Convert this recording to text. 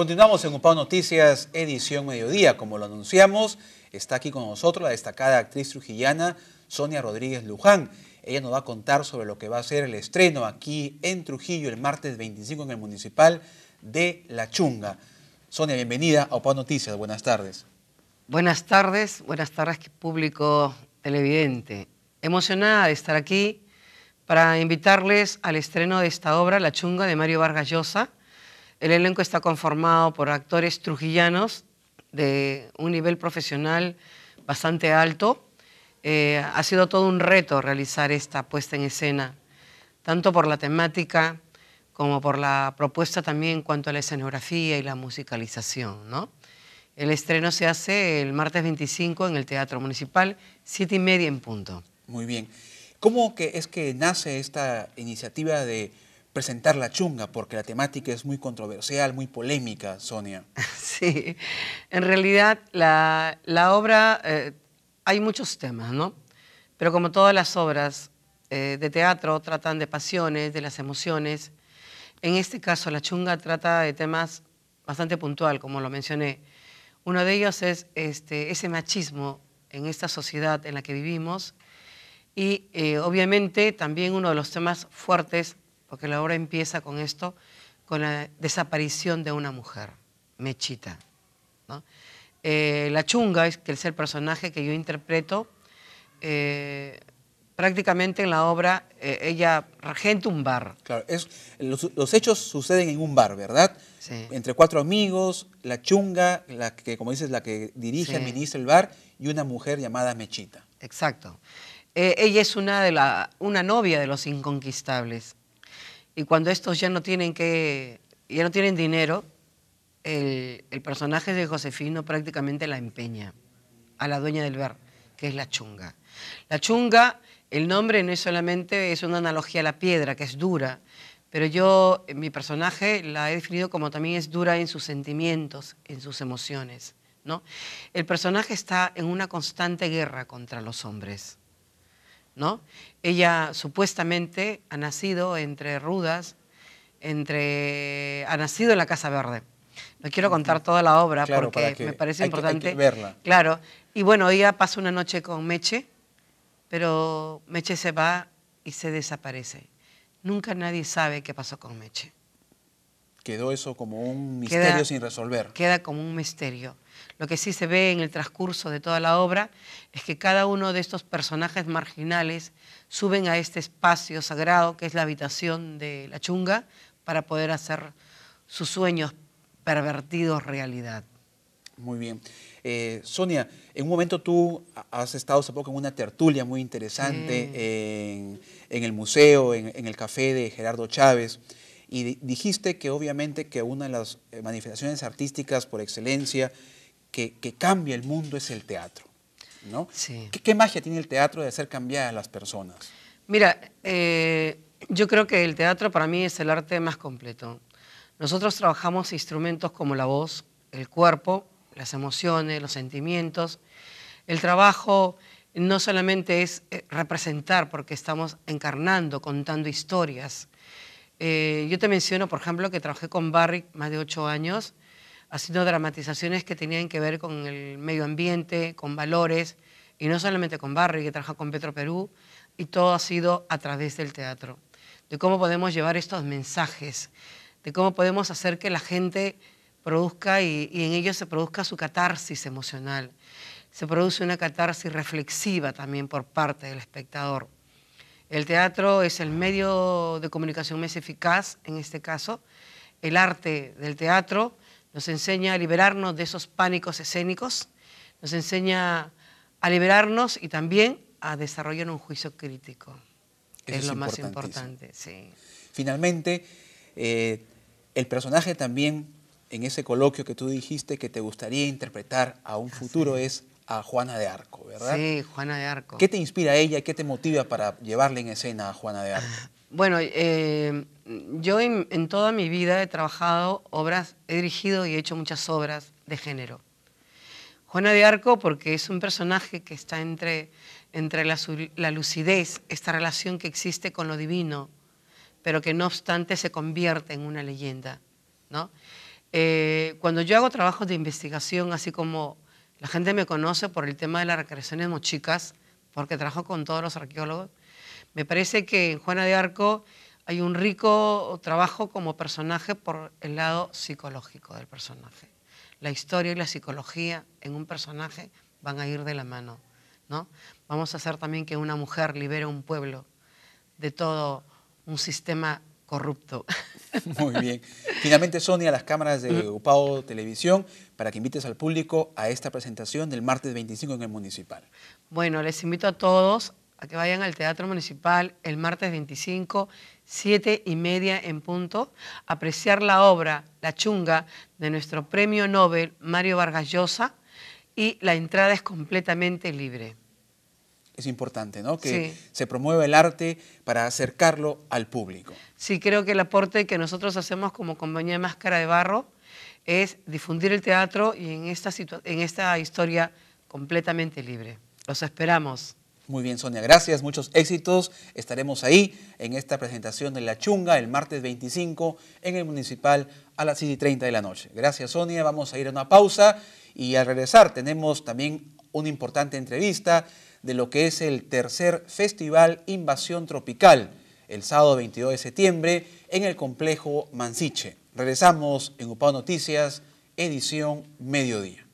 Continuamos en UPAO Noticias, edición mediodía. Como lo anunciamos, está aquí con nosotros la destacada actriz trujillana Sonia Rodríguez Luján. Ella nos va a contar sobre lo que va a ser el estreno aquí en Trujillo el martes 25 en el Municipal de La Chunga. Sonia, bienvenida a UPAO Noticias. Buenas tardes. Buenas tardes, buenas tardes público televidente. Emocionada de estar aquí para invitarles al estreno de esta obra, La Chunga, de Mario Vargas Llosa, el elenco está conformado por actores trujillanos de un nivel profesional bastante alto. Eh, ha sido todo un reto realizar esta puesta en escena, tanto por la temática como por la propuesta también en cuanto a la escenografía y la musicalización. ¿no? El estreno se hace el martes 25 en el Teatro Municipal, siete y media en punto. Muy bien. ¿Cómo es que nace esta iniciativa de presentar la chunga, porque la temática es muy controversial, muy polémica, Sonia. Sí, en realidad la, obra, eh, hay muchos temas, ¿no? Pero como todas las obras eh, de teatro tratan de pasiones, de las emociones, en este caso la chunga trata de temas bastante puntual, como lo mencioné. Uno de ellos es este, ese machismo en esta sociedad en la que vivimos y eh, obviamente también uno de los temas fuertes porque la obra empieza con esto, con la desaparición de una mujer, Mechita. Eh, la chunga, es que es el personaje que yo interpreto, eh, prácticamente en la obra eh, ella regenta un bar. Claro, los, hechos suceden en un bar, ¿verdad? Entre cuatro amigos, la chunga, la que como dices, la que dirige, y administra el bar, y una mujer llamada Mechita. Exacto. ella es una, de la, una novia de los inconquistables. Y cuando estos ya no tienen, ya no tienen dinero, el, personaje de Josefino prácticamente la empeña a la dueña del bar, que es la chunga. La chunga, el nombre no es solamente, es una analogía a la piedra, que es dura, pero yo, eh, mi personaje, la he definido como también es dura en sus sentimientos, en sus emociones. ¿no? El personaje está en una constante guerra contra los hombres. ¿no? Ella supuestamente ha nacido entre rudas, entre ha nacido en la Casa Verde. No quiero contar toda la obra porque me parece importante. verla. Claro. Y bueno, ella pasa una noche con Meche, pero Meche se va y se desaparece. Nunca nadie sabe qué pasó con Meche quedó eso como un misterio sin resolver. Queda como un misterio. Lo que sí se ve en el transcurso de toda la obra es que cada uno de estos personajes marginales suben a este espacio sagrado que es la habitación de la chunga para poder hacer sus sueños pervertidos realidad. Muy bien. Eh, Sonia, en un momento tú has estado hace poco en una tertulia muy interesante en, el museo, en, en, el café de Gerardo Chávez. Y dijiste que obviamente que una de las eh, manifestaciones artísticas por excelencia que, que cambia el mundo es el teatro. ¿no? ¿Qué, ¿Qué, magia tiene el teatro de hacer cambiar a las personas? Mira, eh, yo creo que el teatro para mí es el arte más completo. Nosotros trabajamos instrumentos como la voz, el cuerpo, las emociones, los sentimientos. El trabajo no solamente es eh, representar, porque estamos encarnando, contando historias, eh, yo te menciono, por ejemplo, que trabajé con Barry más de ocho años, haciendo dramatizaciones que tenían que ver con el medio ambiente, con valores, y no solamente con Barry que trabaja con Petro Perú, y todo ha sido a través del teatro, de cómo podemos llevar estos mensajes, de cómo podemos hacer que la gente produzca y, en ellos se produzca su catarsis emocional. Se produce una catarsis reflexiva también por parte del espectador. El teatro es el medio de comunicación más eficaz, en este caso. El arte del teatro nos enseña a liberarnos de esos pánicos escénicos, nos enseña a liberarnos y también a desarrollar un juicio crítico. es lo más importante. Finalmente, eh, el personaje también, en ese coloquio que tú dijiste que te gustaría interpretar a un futuro, es a Juana de Arco, ¿verdad? Sí, Juana de Arco. ¿Qué te inspira a ella? ¿Qué te motiva para llevarle en escena a Juana de Arco? Ah, bueno, eh, yo en, toda mi vida he trabajado obras, he dirigido y he hecho muchas obras de género. Juana de Arco porque es un personaje que está entre, entre la, lucidez, esta relación que existe con lo divino, pero que no obstante se convierte en una leyenda. ¿no? Eh, cuando yo hago trabajos de investigación, así como la gente me conoce por el tema de las recreaciones mochicas, porque trabajo con todos los arqueólogos. Me parece que en Juana de Arco hay un rico trabajo como personaje por el lado psicológico del personaje. La historia y la psicología en un personaje van a ir de la mano. ¿no? Vamos a hacer también que una mujer libere un pueblo de todo un sistema corrupto. Muy bien. Finalmente, Sonia, las cámaras de Upao Televisión, para que invites al público a esta presentación del martes 25 en el Municipal. Bueno, les invito a todos a que vayan al Teatro Municipal el martes 25, 7 y media en punto, a apreciar la obra La Chunga de nuestro premio Nobel Mario Vargas Llosa y la entrada es completamente libre es importante, ¿no? Que se promueva el arte para acercarlo al público. Sí, creo que el aporte que nosotros hacemos como compañía de Máscara de Barro es difundir el teatro y en esta, en esta historia completamente libre. Los esperamos. Muy bien, Sonia, gracias, muchos éxitos. Estaremos ahí en esta presentación de La Chunga el martes 25 en el Municipal a las 6 y 30 de la noche. Gracias, Sonia. Vamos a ir a una pausa y al regresar tenemos también una importante entrevista de lo que es el tercer Festival Invasión Tropical, el sábado 22 de septiembre en el complejo Mansiche. Regresamos en UPAU Noticias, edición Mediodía.